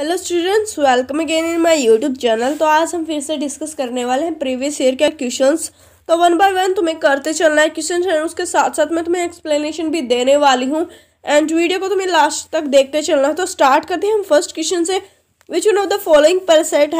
Hello students welcome again in my YouTube channel तो आज हम फिर से डिस्कस करने वाले हैं प्रीवियस ईयर के क्वेश्चंस तो वन बाय वन तुम्हें करते चलना है क्वेश्चन है उसके साथ साथ मैं तुम्हें एक्सप्लेनेशन भी देने वाली हूँ एंड वीडियो को तुम्हें लास्ट तक देखते चलना है तो स्टार्ट करते हैं हम फर्स्ट क्वेश्चन से which one of the following parasite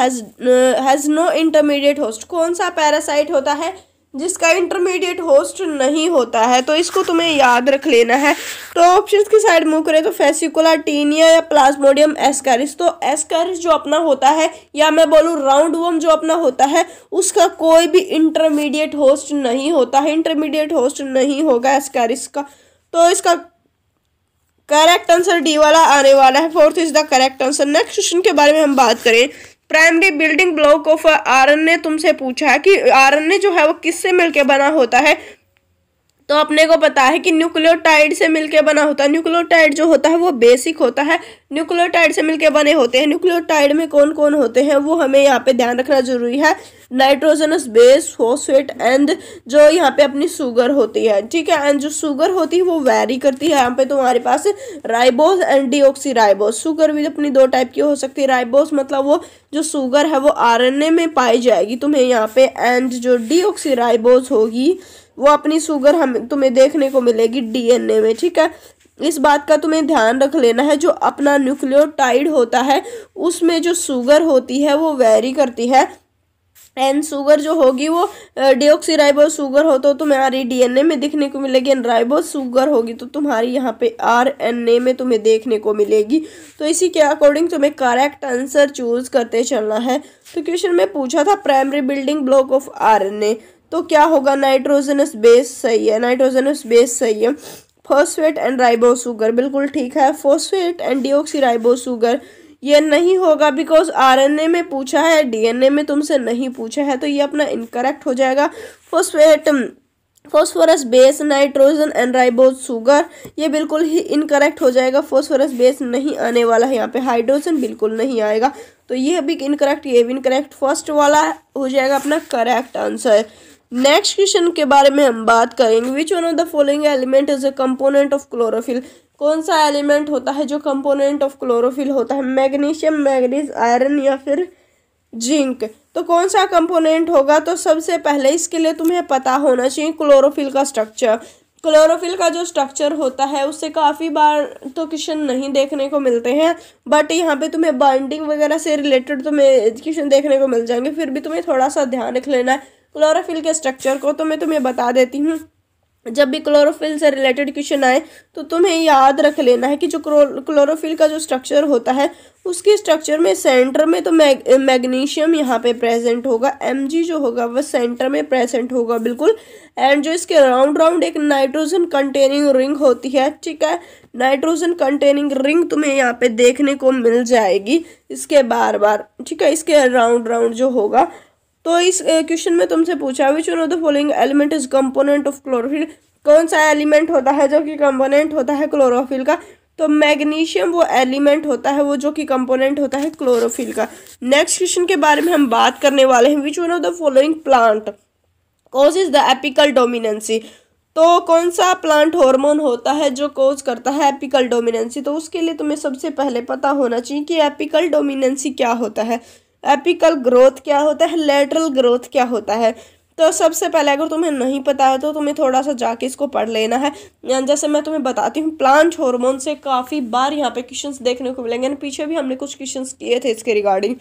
has no intermediate host कौन सा पैरासाइट होता है जिसका इंटरमीडिएट होस्ट नहीं होता है तो इसको तुम्हें याद रख लेना है तो ऑप्शंस की साइड मूव करें तो फेसिकुला टीनिया या प्लाज्मोडियम एस्कारिस तो एस्कारिस जो अपना होता है या मैं बोलूँ राउंड वम जो अपना होता है उसका कोई भी इंटरमीडिएट होस्ट नहीं होता है इंटरमीडिएट होस्ट नहीं होगा एस्कारिस का तो इसका करेक्ट आंसर डी वाला आने वाला है fourth is the correct answer next question के बारे में हम बात करें primary building block of RNA ने तुमसे पूछा है कि आरन ने जो है वो किससे मिलकर बना होता है तो अपने को पता है कि न्यूक्लियोटाइड से मिलके बना होता है न्यूक्लियोटाइड जो होता है वो बेसिक होता है न्यूक्लियोटाइड से मिलके बने होते हैं न्यूक्लियोटाइड में कौन कौन होते हैं वो हमें यहाँ पे ध्यान रखना जरूरी है नाइट्रोजनस बेस फोस्फेट एंड जो यहाँ पे अपनी सुगर होती है ठीक है एंड जो सुगर होती है वो वेरी करती है यहाँ पे तुम्हारे तो पास ribose and D ribose sugar भी अपनी दो टाइप की हो सकती है राइबोस मतलब वो जो सुगर है वो आर में पाई जाएगी तुम्हें यहाँ पे एंड जो डी राइबोस होगी वो अपनी सुगर हम तुम्हें देखने को मिलेगी डी में ठीक है इस बात का तुम्हें ध्यान रख लेना है जो अपना न्यूक्लियोटाइड होता है उसमें जो सुगर होती है वो वेरी करती है एंड शुगर जो होगी वो राइबो शुगर हो तो तुम्हारी डीएनए में दिखने को मिलेगी एंड राइबो शुगर होगी तो तुम्हारी यहाँ पे आरएनए में तुम्हें देखने को मिलेगी तो इसी के अकॉर्डिंग तुम्हें करेक्ट आंसर चूज करते चलना है तो क्वेश्चन में पूछा था primary building block of A तो क्या होगा नाइट्रोजनस बेस सही है नाइट्रोजनस बेस सही है फॉस्फेट एंड राइबो शुगर बिल्कुल ठीक है phosphate and deoxy ribo sugar ये नहीं होगा बिकॉज आरएनए में पूछा है डीएनए में तुमसे नहीं पूछा है तो ये अपना इनकरेक्ट हो जाएगा phosphate phosphorus base nitrogen and ribose sugar ये बिल्कुल ही इनकरेक्ट हो जाएगा फॉस्फोरस बेस नहीं आने वाला है यहाँ पे हाइड्रोजन बिल्कुल नहीं आएगा तो ये भी इनकरेक्ट ये भी इनकरेक्ट फर्स्ट वाला हो जाएगा अपना करेक्ट आंसर नेक्स्ट क्वेश्चन के बारे में हम बात करेंगे which one of the following element is a component of chlorophyll कौन सा एलिमेंट होता है जो कंपोनेंट ऑफ क्लोरोफिल होता है मैग्नीशियम मैगनीज आयरन या फिर जिंक तो कौन सा कंपोनेंट होगा तो सबसे पहले इसके लिए तुम्हें पता होना चाहिए क्लोरोफिल का स्ट्रक्चर क्लोरोफिल का जो स्ट्रक्चर होता है उससे काफ़ी बार तो क्वेश्चन नहीं देखने को मिलते हैं बट यहाँ पे तुम्हें बाइंडिंग वगैरह से रिलेटेड तुम्हें क्वेश्चन देखने को मिल जाएंगे फिर भी तुम्हें थोड़ा सा ध्यान रख लेना है क्लोरोफिल के स्ट्रक्चर को तो मैं तुम्हें बता देती हूँ जब भी क्लोरोफिल से रिलेटेड क्वेश्चन आए तो तुम्हें याद रख लेना है कि जो क्लोरोफिल का जो स्ट्रक्चर होता है उसके स्ट्रक्चर में सेंटर में तो मैग मैग्नीशियम यहाँ पे प्रेजेंट होगा एम जो होगा वह सेंटर में प्रेजेंट होगा बिल्कुल एंड जो इसके राउंड राउंड एक नाइट्रोजन कंटेनिंग रिंग होती है ठीक है नाइट्रोजन कंटेनिंग रिंग तुम्हें यहाँ पे देखने को मिल जाएगी इसके बार बार ठीक है इसके राउंड राउंड जो होगा तो इस क्वेश्चन में तुमसे पूछा which one of the following element is component of chlorophyll कौन सा एलिमेंट होता है जो कि कंपोनेंट होता है क्लोरोफिल का तो मैग्नीशियम वो एलिमेंट होता है वो जो कि कंपोनेंट होता है क्लोरोफिल का नेक्स्ट क्वेश्चन के बारे में हम बात करने वाले हैं which one of the following plant cause is the apical dominancy तो कौन सा प्लांट हार्मोन होता है जो कोज करता है एपिकल डोमिनेंसी तो उसके लिए तुम्हें सबसे पहले पता होना चाहिए कि एपिकल डोमिनेंसी क्या होता है एपिकल ग्रोथ क्या होता है लेटरल ग्रोथ क्या होता है तो सबसे पहले अगर तुम्हें नहीं पता है तो तुम्हें थोड़ा सा जाके इसको पढ़ लेना है जैसे मैं तुम्हें बताती हूँ प्लांट हॉर्मोन से काफ़ी बार यहाँ पे क्वेश्चंस देखने को मिलेंगे पीछे भी हमने कुछ क्वेश्चंस किए थे इसके रिगार्डिंग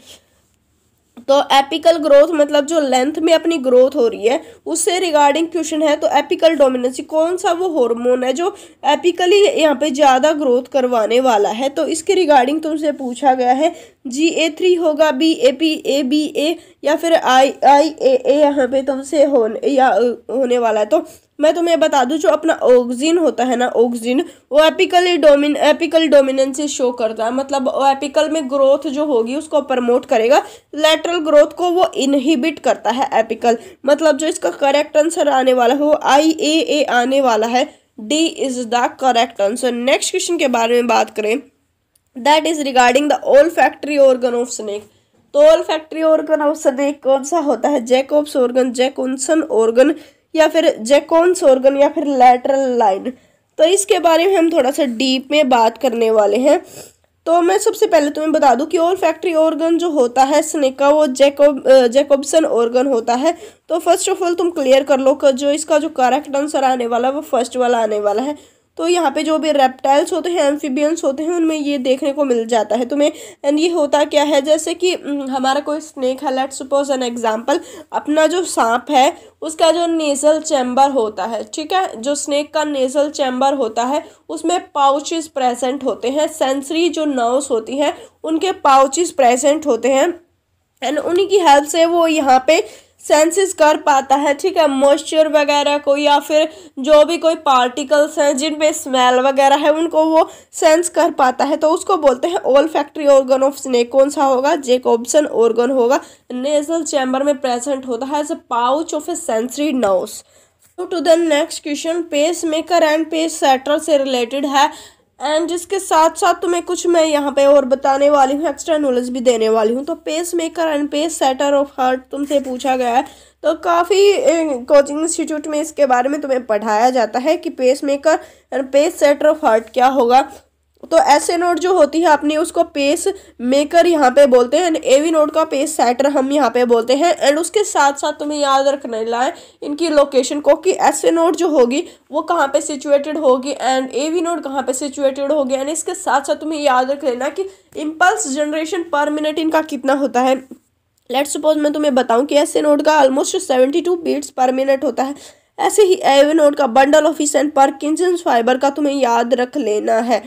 तो एपिकल ग्रोथ मतलब जो लेंथ में अपनी ग्रोथ हो रही है उससे रिगार्डिंग क्वेश्चन है तो एपिकल डोमिनेंसी कौन सा वो हार्मोन है जो एपिकली यहाँ पे ज़्यादा ग्रोथ करवाने वाला है तो इसके रिगार्डिंग तुमसे पूछा गया है जी ए थ्री होगा B A P A B A या फिर आई आई ए ए यहाँ पे तुमसे होने या होने वाला है तो मैं तुम्हें बता दूं जो अपना ओगजिन होता है ना ओगजिन वो एपिकली डोमिन एपिकल डोमिनेंस शो करता है मतलब एपिकल में ग्रोथ जो होगी उसको प्रमोट करेगा लेटरल ग्रोथ को वो इनहिबिट करता है एपिकल मतलब जो इसका करेक्ट आंसर आने वाला है वो आई ए ए आने वाला है D is the correct answer next question के बारे में बात करें that is regarding the olfactory organ of snake तो olfactory organ of snake कौन सा होता है जैकोब्स ऑर्गन जैकोनसन ऑर्गन या फिर जेकोन्स ऑर्गन या फिर लेटरल लाइन तो इसके बारे में हम थोड़ा सा डीप में बात करने वाले हैं तो मैं सबसे पहले तुम्हें बता दूं कि और फैक्ट्री ऑर्गन जो होता है स्नेका वो जेकोब जेकोब्सन ऑर्गन होता है तो फर्स्ट ऑफ ऑल तुम क्लियर कर लो कि जो इसका जो करेक्ट आंसर आने वाला है वो फर्स्ट वाला आने वाला है तो यहाँ पे जो भी रेप्टाइल्स होते हैं एम्फीबियंस होते हैं उनमें ये देखने को मिल जाता है तुम्हें एंड ये होता क्या है जैसे कि हमारा कोई स्नेक है लेट सपोज एन एग्जाम्पल अपना जो सांप है उसका जो नेज़ल चैम्बर होता है ठीक है जो स्नेक का नेज़ल चैम्बर होता है उसमें पाउचेस प्रेजेंट होते हैं सेंसरी जो नर्व्स होती हैं उनके पाउचेस प्रेजेंट होते हैं एंड उन्हीं की हेल्प से वो यहाँ पे सेंसिस कर पाता है ठीक है मॉइस्चर वगैरह को या फिर जो भी कोई पार्टिकल्स हैं जिन पे स्मेल वगैरह है उनको वो सेंस कर पाता है तो उसको बोलते हैं ओल फैक्ट्री ऑर्गन ऑफ स्नेक कौन सा होगा जेकोब्सन ऑर्गन होगा नेजल चैम्बर में प्रेजेंट होता है as a pouch of a sensory nose to the next question pacemaker and pacesetter से रिलेटेड है एंड जिसके साथ साथ तुम्हें कुछ मैं यहाँ पे और बताने वाली हूँ एक्स्ट्रा नॉलेज भी देने वाली हूँ तो pacemaker and pacesetter of heart तुमसे पूछा गया है तो काफ़ी कोचिंग इंस्टीट्यूट में इसके बारे में तुम्हें पढ़ाया जाता है कि pacemaker and pacesetter of heart क्या होगा तो ऐसे नोट जो होती है अपनी उसको पेस मेकर यहाँ पे बोलते हैं एंड एवी नोट का पेस सेटर हम यहाँ पे बोलते हैं एंड उसके साथ साथ तुम्हें याद रखने लाए इनकी लोकेशन को कि ऐसे नोट जो होगी वो कहाँ पे सिचुएटेड होगी एंड एवी नोट कहाँ पे सिचुएटेड होगी एंड इसके साथ साथ तुम्हें याद रख लेना कि इम्पल्स जनरेशन पर मिनट इनका कितना होता है लेट सपोज मैं तुम्हें बताऊँ कि ऐसे नोट का almost seventy two beats per minute होता है ऐसे ही एवी नोट का बंडल ऑफिस एंड पर फाइबर का तुम्हें याद रख लेना है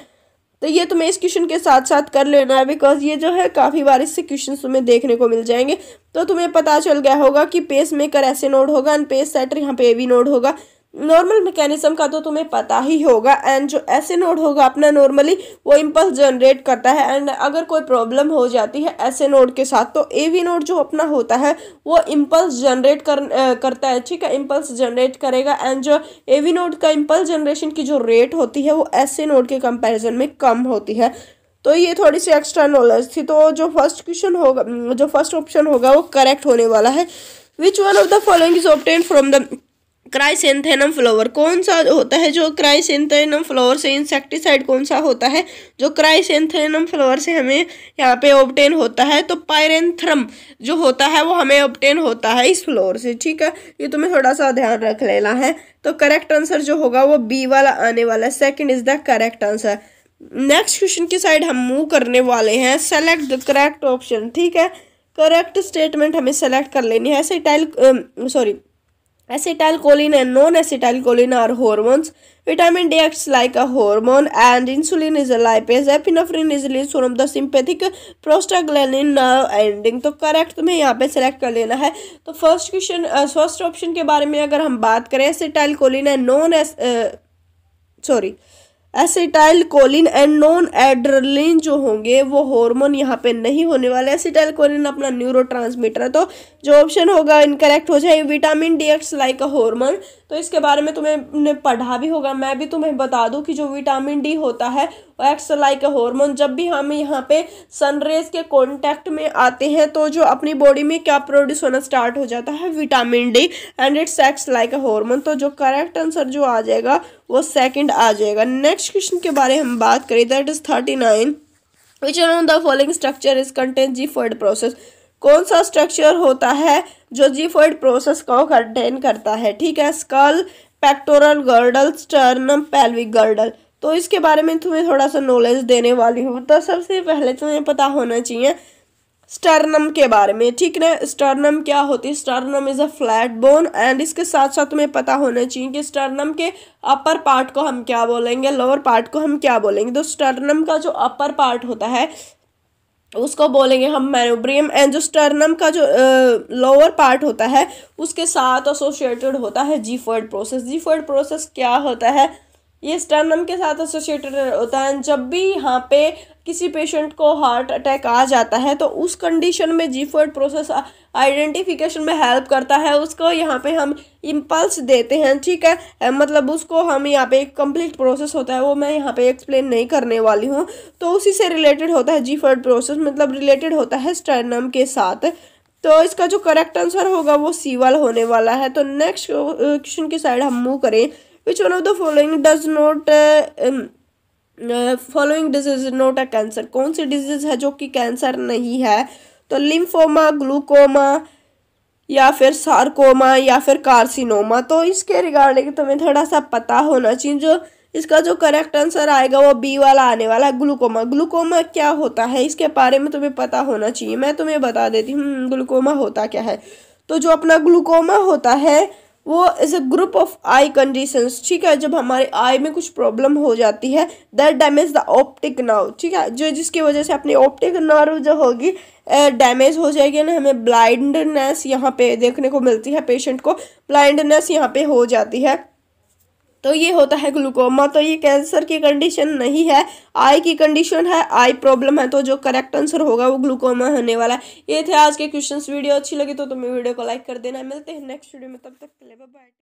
तो ये तुम्हें इस क्वेश्चन के साथ साथ कर लेना है बिकॉज ये जो है काफ़ी बार इससे क्वेश्चन तुम्हें देखने को मिल जाएंगे तो तुम्हें पता चल गया होगा कि पेस मेकर ऐसे नोड होगा एंड पेस सेटर यहाँ पे ए भी नोड होगा नॉर्मल मैकेनिज्म का तो तुम्हें पता ही होगा एंड जो ऐसे नोड होगा अपना नॉर्मली वो इम्पल्स जनरेट करता है एंड अगर कोई प्रॉब्लम हो जाती है ऐसे नोड के साथ तो ए वी नोड जो अपना होता है वो इम्पल्स जनरेट कर करता है ठीक है इम्पल्स जनरेट करेगा एंड जो ए वी नोड का इम्पल्स जनरेशन की जो रेट होती है वो ऐसे नोड के कंपेरिजन में कम होती है तो ये थोड़ी सी एक्स्ट्रा नॉलेज थी तो जो फर्स्ट क्वेश्चन होगा जो फर्स्ट ऑप्शन होगा वो करेक्ट होने वाला है which one of the following is obtained from the chrysanthemum flower कौन सा होता है जो क्राइसेंथेनम फ्लावर से इंसेक्टिसाइड कौन सा होता है जो क्राइसेंथेनम फ्लावर से हमें यहाँ पे ऑब्टेन होता है तो पायरेंथ्रम जो होता है वो हमें ऑब्टेन होता है इस फ्लोवर से ठीक है ये तुम्हें तो थोड़ा सा ध्यान रख लेना है तो करेक्ट आंसर जो होगा वो बी वाला आने वाला है second is the correct answer next question की साइड हम मूव करने वाले हैं सेलेक्ट द करेक्ट ऑप्शन ठीक है करेक्ट स्टेटमेंट हमें सेलेक्ट कर लेनी है ऐसे टाइल sorry Acetylcholine and non-acetylcholine are hormones. Vitamin D acts like a hormone and insulin is a lipase. Epinephrine is released from the sympathetic prostaglandin nerve ending. तो correct तुम्हें यहाँ पे सेलेक्ट कर लेना है तो फर्स्ट क्वेश्चन फर्स्ट ऑप्शन के बारे में अगर हम बात करें acetylcholine and non sorry acetylcholine and non adrenaline जो होंगे वो हार्मोन यहाँ पे नहीं होने वाला एसिटाइल कोलिन अपना न्यूरो है तो जो ऑप्शन होगा इनकरेक्ट हो जाए vitamin D acts like a hormone तो इसके बारे में तुम्हें पढ़ा भी होगा मैं भी तुम्हें बता दूँ कि जो विटामिन डी होता है एक्स लाइक हॉर्मोन जब भी हम यहाँ पे सनरेज के कॉन्टैक्ट में आते हैं तो जो अपनी बॉडी में क्या प्रोड्यूस होना स्टार्ट हो जाता है vitamin D and its acts like hormone तो जो करेक्ट आंसर जो आ जाएगा वो सेकेंड आ जाएगा नेक्स्ट क्वेश्चन के बारे में हम बात करें that is thirty nine which one the following structure is contain xiphoid process कौन सा स्ट्रक्चर होता है जो जीफोइड प्रोसेस को कंटेन करता है ठीक है skull pectoral girdle sternum pelvic girdle तो इसके बारे में तुम्हें थोड़ा सा नॉलेज देने वाली हूँ तो सबसे पहले तुम्हें पता होना चाहिए स्टर्नम के बारे में ठीक ना स्टर्नम क्या होती है sternum is a flat bone and इसके साथ साथ तुम्हें पता होना चाहिए कि स्टर्नम के अपर पार्ट को हम क्या बोलेंगे लोअर पार्ट को हम क्या बोलेंगे तो स्टर्नम का जो अपर पार्ट होता है उसको बोलेंगे हम मैनोब्रियम एंड जो स्टर्नम का जो लोअर पार्ट होता है उसके साथ एसोसिएटेड होता है जीफर्ड प्रोसेस जीफर्ड प्रोसेस क्या होता है ये स्टर्नम के साथ एसोसिएटेड होता है जब भी यहाँ पे किसी पेशेंट को हार्ट अटैक आ जाता है तो उस कंडीशन में जीफर्ड प्रोसेस आइडेंटिफिकेशन में हेल्प करता है उसको यहाँ पे हम इम्पल्स देते हैं ठीक है मतलब उसको हम यहाँ पे एक कंप्लीट प्रोसेस होता है वो मैं यहाँ पे एक्सप्लेन नहीं करने वाली हूँ तो उसी से रिलेटेड होता है जीफर्ड प्रोसेस मतलब रिलेटेड होता है स्टर्नम के साथ तो इसका जो करेक्ट आंसर होगा वो सीवल होने वाला है तो नेक्स्ट क्वेश्चन की साइड हम मूव करें which one of the following does not uh, following disease not a cancer कौन सी डिजीज है जो कि कैंसर नहीं है तो लिम्फोमा ग्लूकोमा या फिर सार्कोमा या फिर कार्सिनोमा तो इसके रिगार्डिंग तुम्हें थोड़ा सा पता होना चाहिए जो इसका जो करेक्ट आंसर आएगा वो बी वाला आने वाला है ग्लूकोमा ग्लूकोमा क्या होता है इसके बारे में तुम्हें पता होना चाहिए मैं तुम्हें बता देती हूँ ग्लूकोमा हम्म, होता क्या है तो जो अपना ग्लूकोमा होता है वो is a group of eye conditions ठीक है जब हमारे आई में कुछ प्रॉब्लम हो जाती है that damage the optic nerve ठीक है जो जिसकी वजह से अपनी ऑप्टिक नर्व जो होगी डैमेज हो जाएगी ना हमें ब्लाइंडनेस यहाँ पे देखने को मिलती है पेशेंट को ब्लाइंडनेस यहाँ पे हो जाती है तो ये होता है ग्लूकोमा तो ये कैंसर की कंडीशन नहीं है आई की कंडीशन है आई प्रॉब्लम है तो जो करेक्ट आंसर होगा वो ग्लूकोमा होने वाला है ये थे आज के क्वेश्चंस वीडियो अच्छी लगी तो तुम्हें वीडियो को लाइक कर देना मिलते हैं नेक्स्ट वीडियो में तब तक के लिए बाय